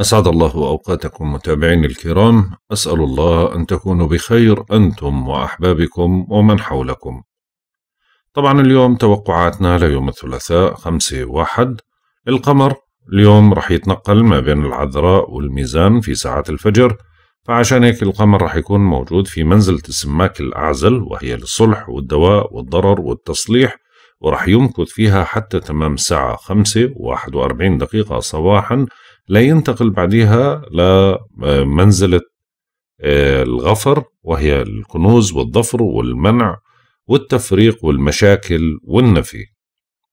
أسعد الله أوقاتكم متابعين الكرام أسأل الله أن تكونوا بخير أنتم وأحبابكم ومن حولكم طبعا اليوم توقعاتنا ليوم الثلاثاء خمسة واحد القمر اليوم رح يتنقل ما بين العذراء والميزان في ساعات الفجر فعشان هيك القمر رح يكون موجود في منزلة السماك الأعزل وهي للصلح والدواء والضرر والتصليح ورح يمكث فيها حتى تمام الساعة خمسة واحد وأربعين دقيقة صباحا لا ينتقل بعدها لمنزلة آه، آه، الغفر وهي الكنوز والضفر والمنع والتفريق والمشاكل والنفي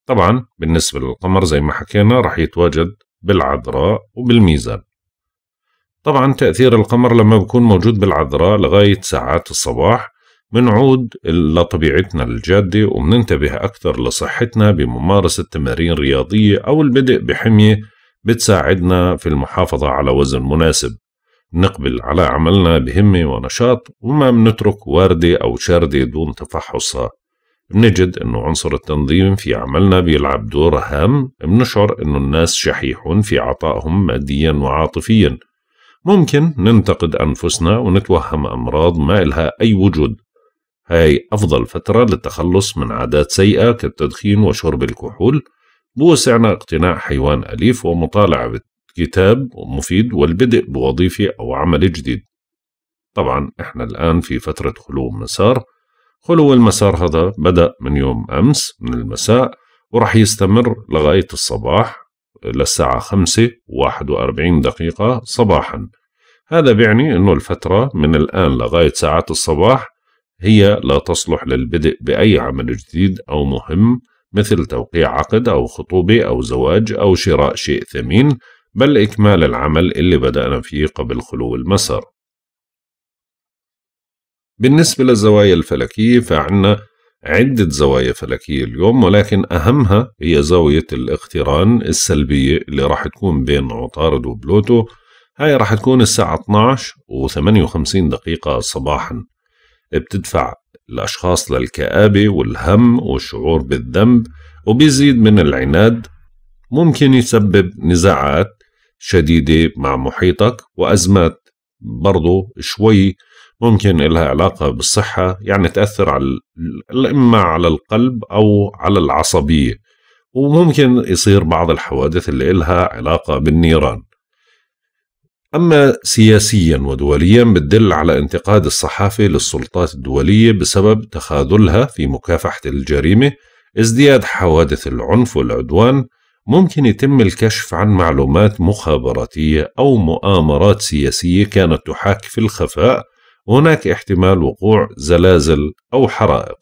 طبعا بالنسبة للقمر زي ما حكينا رح يتواجد بالعذراء وبالميزان طبعا تأثير القمر لما بكون موجود بالعذراء لغاية ساعات الصباح بنعود لطبيعتنا الجادة وبننتبه أكثر لصحتنا بممارسة تمارين رياضية أو البدء بحمية بتساعدنا في المحافظة على وزن مناسب نقبل على عملنا بهمة ونشاط وما بنترك واردة أو شاردة دون تفحصها بنجد أنه عنصر التنظيم في عملنا بيلعب دور هام بنشعر أنه الناس شحيحون في عطائهم ماديا وعاطفيا ممكن ننتقد أنفسنا ونتوهم أمراض ما إلها أي وجود هاي أفضل فترة للتخلص من عادات سيئة كالتدخين وشرب الكحول بوسعنا اقتناء حيوان أليف ومطالعة كتاب مفيد والبدء بوظيفة أو عمل جديد طبعا احنا الآن في فترة خلو مسار خلو المسار هذا بدأ من يوم أمس من المساء ورح يستمر لغاية الصباح للساعة خمسة واحد وأربعين دقيقة صباحا هذا بيعني أنه الفترة من الآن لغاية ساعات الصباح هي لا تصلح للبدء بأي عمل جديد أو مهم مثل توقيع عقد أو خطوبة أو زواج أو شراء شيء ثمين بل إكمال العمل اللي بدأنا فيه قبل خلو المسار بالنسبة للزوايا الفلكية فعنا عدة زوايا فلكية اليوم ولكن أهمها هي زاوية الاقتران السلبية اللي راح تكون بين عطارد وبلوتو هاي راح تكون الساعة 12 و58 دقيقة صباحا بتدفع الأشخاص للكآبة والهم والشعور بالذنب وبيزيد من العناد ممكن يسبب نزاعات شديدة مع محيطك وأزمات برضو شوي ممكن إلها علاقة بالصحة يعني تأثر على إما على القلب أو على العصبية وممكن يصير بعض الحوادث اللي إلها علاقة بالنيران أما سياسيا ودوليا بتدل على انتقاد الصحافة للسلطات الدولية بسبب تخاذلها في مكافحة الجريمة ازدياد حوادث العنف والعدوان ممكن يتم الكشف عن معلومات مخابراتية أو مؤامرات سياسية كانت تحاك في الخفاء وهناك احتمال وقوع زلازل أو حرائق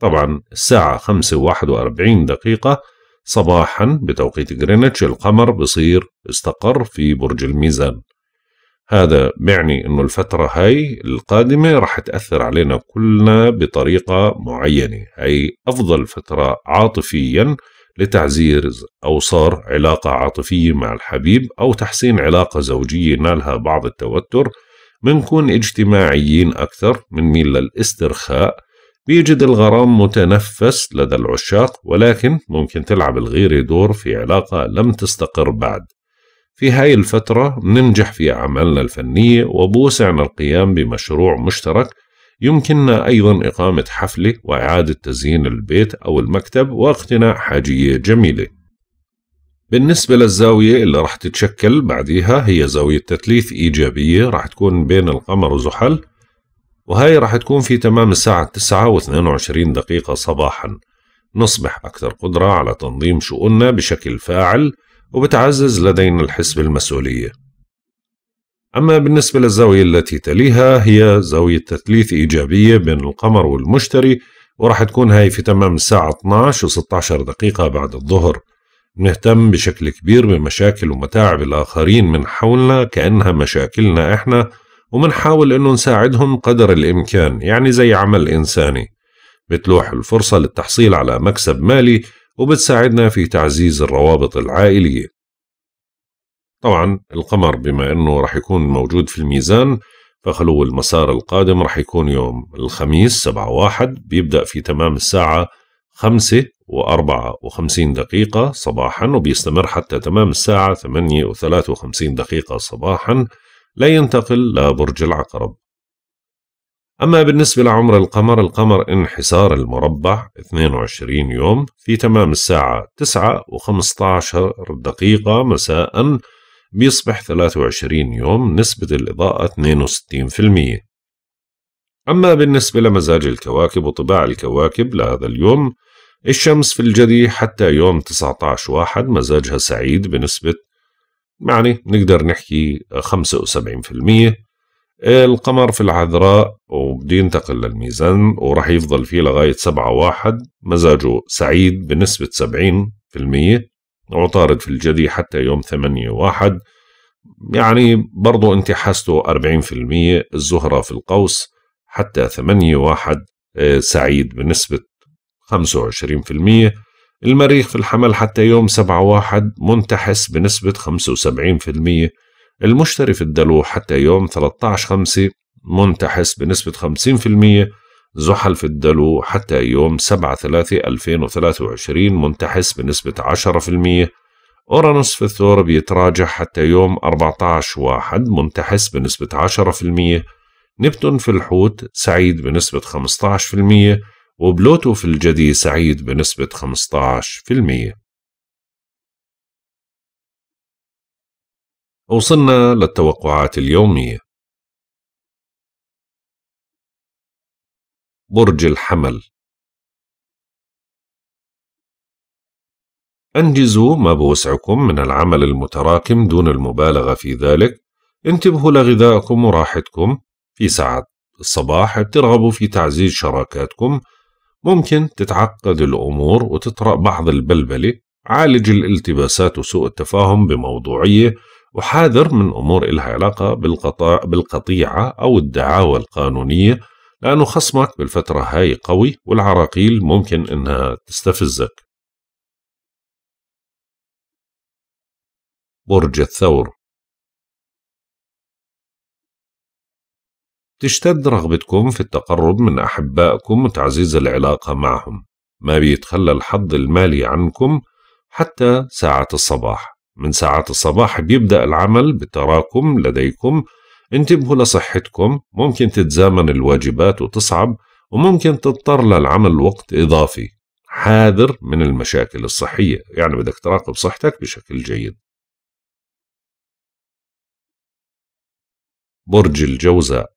طبعا الساعة 5:41 دقيقة صباحا بتوقيت جرينتش القمر بصير استقر في برج الميزان هذا بيعني أنه الفترة هاي القادمة رح تأثر علينا كلنا بطريقة معينة هي أفضل فترة عاطفيا او أوصار علاقة عاطفية مع الحبيب أو تحسين علاقة زوجية نالها بعض التوتر منكون اجتماعيين أكثر ميل للاسترخاء بيجد الغرام متنفس لدى العشاق ولكن ممكن تلعب الغيرة دور في علاقة لم تستقر بعد في هاي الفترة بننجح في أعمالنا الفنية وبوسعنا القيام بمشروع مشترك يمكننا أيضا إقامة حفلة وإعادة تزيين البيت أو المكتب واقتناء حاجية جميلة بالنسبة للزاوية اللي راح تتشكل بعديها هي زاوية تثليث إيجابية راح تكون بين القمر وزحل وهي راح تكون في تمام الساعة 9 و 22 دقيقة صباحا نصبح أكثر قدرة على تنظيم شؤوننا بشكل فاعل وبتعزز لدينا الحس بالمسؤولية أما بالنسبة للزاوية التي تليها هي زاوية تثليث إيجابية بين القمر والمشتري وراح تكون هاي في تمام الساعة 12 و 16 دقيقة بعد الظهر نهتم بشكل كبير بمشاكل ومتاعب الآخرين من حولنا كأنها مشاكلنا إحنا ومنحاول انه نساعدهم قدر الامكان يعني زي عمل انساني بتلوح الفرصة للتحصيل على مكسب مالي وبتساعدنا في تعزيز الروابط العائلية طبعا القمر بما انه رح يكون موجود في الميزان فخلو المسار القادم رح يكون يوم الخميس 7 واحد بيبدأ في تمام الساعة خمسة وأربعة وخمسين دقيقة صباحا وبيستمر حتى تمام الساعة ثمانية وثلاثة وخمسين دقيقة صباحا لا ينتقل لبرج العقرب أما بالنسبة لعمر القمر القمر انحسار المربع 22 يوم في تمام الساعة 9 و15 دقيقة مساء بيصبح 23 يوم نسبة الإضاءة 62% أما بالنسبة لمزاج الكواكب وطباع الكواكب لهذا اليوم الشمس في الجدي حتى يوم 19 واحد مزاجها سعيد بنسبة يعني نقدر نحكي 75% القمر في العذراء وبده ينتقل للميزان وراح يفضل فيه لغاية سبعة واحد مزاجه سعيد بنسبة 70% عطارد في الجدي حتى يوم ثمانية واحد يعني برضو انتحاسته 40% الزهرة في القوس حتى ثمانية واحد آه، سعيد بنسبة 25% المريخ في الحمل حتى يوم 7/1 منتحس بنسبة 75% المشتري في الدلو حتى يوم 13/5 منتحس بنسبة 50% زحل في الدلو حتى يوم 7/3/2023 منتحس بنسبة 10% أورانوس في الثور بيتراجع حتى يوم 14/1 منتحس بنسبة 10% نبتون في الحوت سعيد بنسبة 15% وبلوتو في الجدي سعيد بنسبة 15% وصلنا للتوقعات اليومية برج الحمل أنجزوا ما بوسعكم من العمل المتراكم دون المبالغة في ذلك انتبهوا لغذائكم وراحتكم في ساعة الصباح ترغبوا في تعزيز شراكاتكم ممكن تتعقد الأمور وتطرأ بعض البلبلة عالج الالتباسات وسوء التفاهم بموضوعية وحاذر من أمور إلها علاقة بالقطاع بالقطيعة أو الدعاوى القانونية لأنه خصمك بالفترة هاي قوي والعراقيل ممكن إنها تستفزك برج الثور تشتد رغبتكم في التقرب من أحبائكم وتعزيز العلاقة معهم ما بيتخلى الحظ المالي عنكم حتى ساعة الصباح من ساعات الصباح بيبدأ العمل بالتراكم لديكم انتبهوا لصحتكم ممكن تتزامن الواجبات وتصعب وممكن تضطر للعمل وقت إضافي حاذر من المشاكل الصحية يعني بدك تراقب صحتك بشكل جيد برج الجوزاء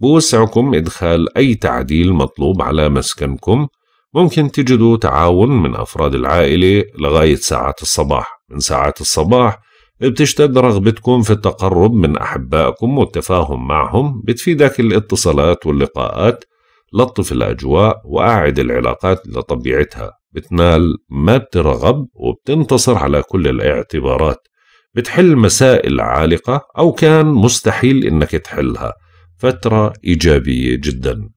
بوسعكم إدخال أي تعديل مطلوب على مسكنكم ممكن تجدوا تعاون من أفراد العائلة لغاية ساعات الصباح من ساعات الصباح بتشتد رغبتكم في التقرب من أحبائكم والتفاهم معهم بتفيدك الاتصالات واللقاءات لطف الأجواء وأعد العلاقات لطبيعتها بتنال ما بترغب وبتنتصر على كل الاعتبارات بتحل مسائل عالقة أو كان مستحيل إنك تحلها فترة إيجابية جدا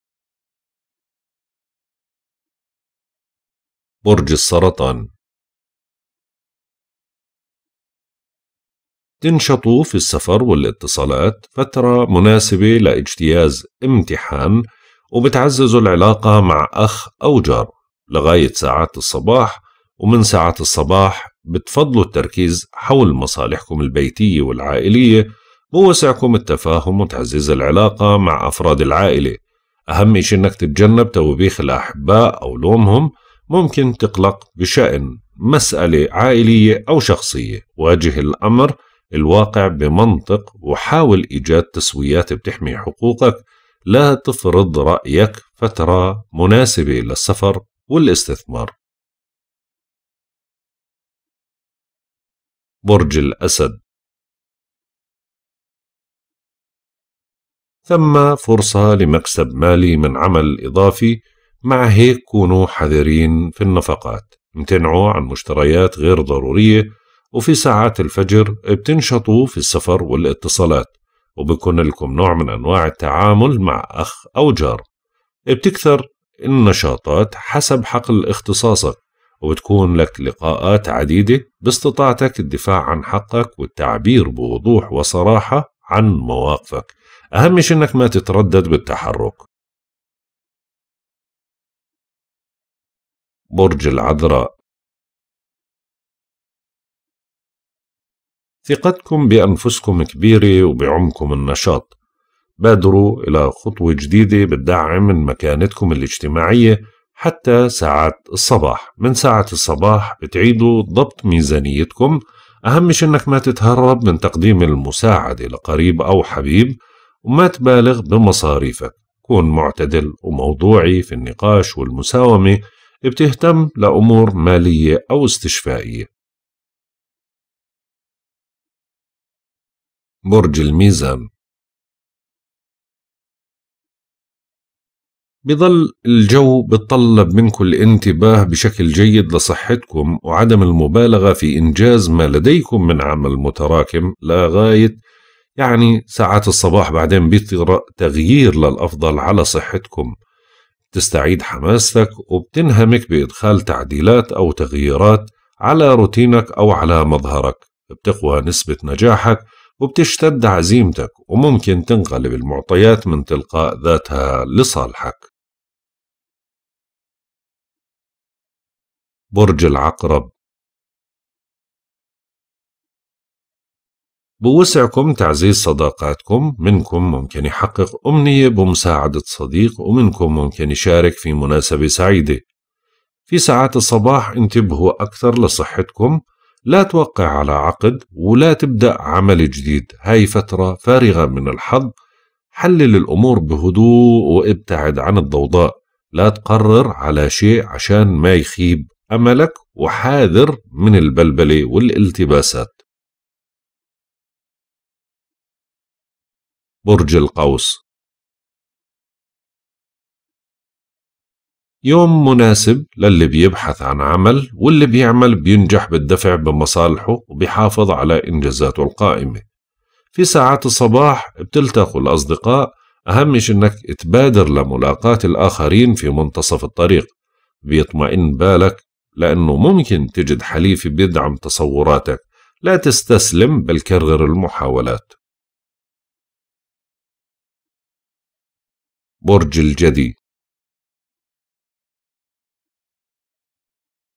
برج السرطان تنشطوا في السفر والاتصالات فترة مناسبة لاجتياز امتحان وبتعززوا العلاقة مع أخ أو جار لغاية ساعات الصباح ومن ساعات الصباح بتفضلوا التركيز حول مصالحكم البيتية والعائلية بوسعكم التفاهم وتعزيز العلاقة مع أفراد العائلة أهم شيء إنك تتجنب توبيخ الأحباء أو لومهم ممكن تقلق بشأن مسألة عائلية أو شخصية واجه الأمر الواقع بمنطق وحاول إيجاد تسويات بتحمي حقوقك لا تفرض رأيك فترة مناسبة للسفر والاستثمار برج الأسد ثم فرصة لمكسب مالي من عمل إضافي مع هيك كونوا حذرين في النفقات امتنعوا عن مشتريات غير ضرورية وفي ساعات الفجر بتنشطوا في السفر والاتصالات وبكون لكم نوع من أنواع التعامل مع أخ أو جار بتكثر النشاطات حسب حقل اختصاصك وبتكون لك لقاءات عديدة باستطاعتك الدفاع عن حقك والتعبير بوضوح وصراحة عن مواقفك أهم شيء إنك ما تتردد بالتحرك برج العذراء ثقتكم بأنفسكم كبيرة وبعمكم النشاط بادروا إلى خطوة جديدة بتدعم من مكانتكم الاجتماعية حتى ساعة الصباح من ساعة الصباح بتعيدوا ضبط ميزانيتكم أهم شيء أنك ما تتهرب من تقديم المساعدة لقريب أو حبيب وما تبالغ بمصاريفك كون معتدل وموضوعي في النقاش والمساومة بتهتم لأمور مالية أو استشفائية برج الميزان بظل الجو بتطلب منكم الانتباه بشكل جيد لصحتكم وعدم المبالغة في إنجاز ما لديكم من عمل متراكم لغاية يعني ساعات الصباح بعدين بيطرأ تغيير للأفضل على صحتكم تستعيد حماستك وبتنهمك بإدخال تعديلات أو تغييرات على روتينك أو على مظهرك بتقوى نسبة نجاحك وبتشتد عزيمتك وممكن تنقلب المعطيات من تلقاء ذاتها لصالحك برج العقرب بوسعكم تعزيز صداقاتكم منكم ممكن يحقق أمنية بمساعدة صديق ومنكم ممكن يشارك في مناسبة سعيدة في ساعات الصباح انتبهوا أكثر لصحتكم لا توقع على عقد ولا تبدأ عمل جديد هاي فترة فارغة من الحظ حلل الأمور بهدوء وابتعد عن الضوضاء لا تقرر على شيء عشان ما يخيب أملك وحاذر من البلبلة والالتباسات برج القوس يوم مناسب للي بيبحث عن عمل واللي بيعمل بينجح بالدفع بمصالحه وبيحافظ على إنجازاته القائمة في ساعات الصباح بتلتقوا الأصدقاء أهم شي إنك تبادر لملاقاة الآخرين في منتصف الطريق بيطمئن بالك لأنه ممكن تجد حليف بيدعم تصوراتك لا تستسلم بل كرر المحاولات برج الجدي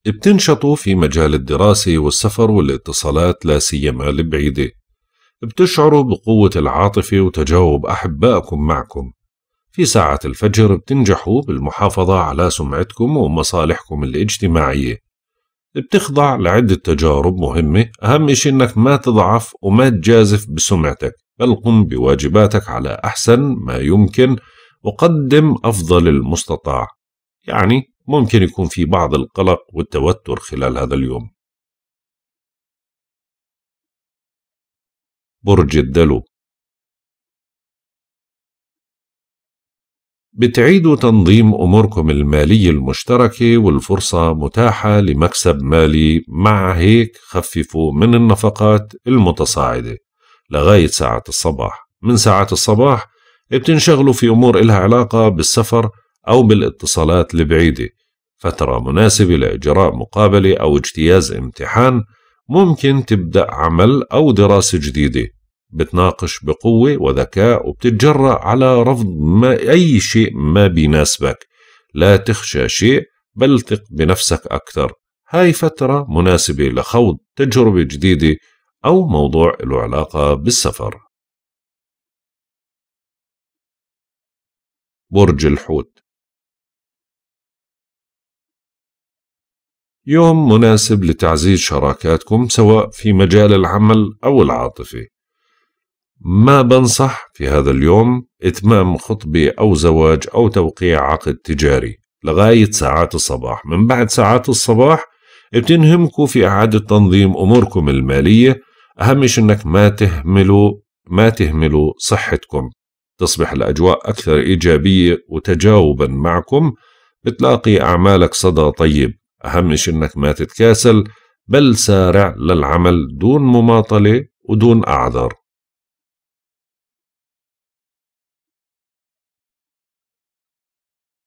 بتنشطوا في مجال الدراسة والسفر والاتصالات لا سيما البعيدة بتشعروا بقوة العاطفة وتجاوب أحبائكم معكم في ساعة الفجر بتنجحوا بالمحافظة على سمعتكم ومصالحكم الاجتماعية بتخضع لعدة تجارب مهمة أهم شيء أنك ما تضعف وما تجازف بسمعتك بل قم بواجباتك على أحسن ما يمكن أقدم أفضل المستطاع يعني ممكن يكون في بعض القلق والتوتر خلال هذا اليوم برج الدلو بتعيدوا تنظيم أموركم المالية المشتركة والفرصة متاحة لمكسب مالي مع هيك خففوا من النفقات المتصاعدة لغاية ساعة الصباح من ساعات الصباح بتنشغلوا في أمور إلها علاقة بالسفر أو بالاتصالات البعيدة فترة مناسبة لإجراء مقابلة أو اجتياز امتحان ممكن تبدأ عمل أو دراسة جديدة بتناقش بقوة وذكاء وبتتجرأ على رفض ما أي شيء ما بيناسبك لا تخشى شيء بل ثق بنفسك أكثر هاي فترة مناسبة لخوض تجربة جديدة أو موضوع له علاقة بالسفر برج الحوت يوم مناسب لتعزيز شراكاتكم سواء في مجال العمل أو العاطفي ما بنصح في هذا اليوم إتمام خطبة أو زواج أو توقيع عقد تجاري لغاية ساعات الصباح من بعد ساعات الصباح بتنهمكوا في إعادة تنظيم أموركم المالية أهم شيء أنك ما تهملوا ما تهملوا صحتكم تصبح الأجواء أكثر إيجابية وتجاوبا معكم بتلاقي أعمالك صدى طيب أهم شيء أنك ما تتكاسل بل سارع للعمل دون مماطلة ودون أعذر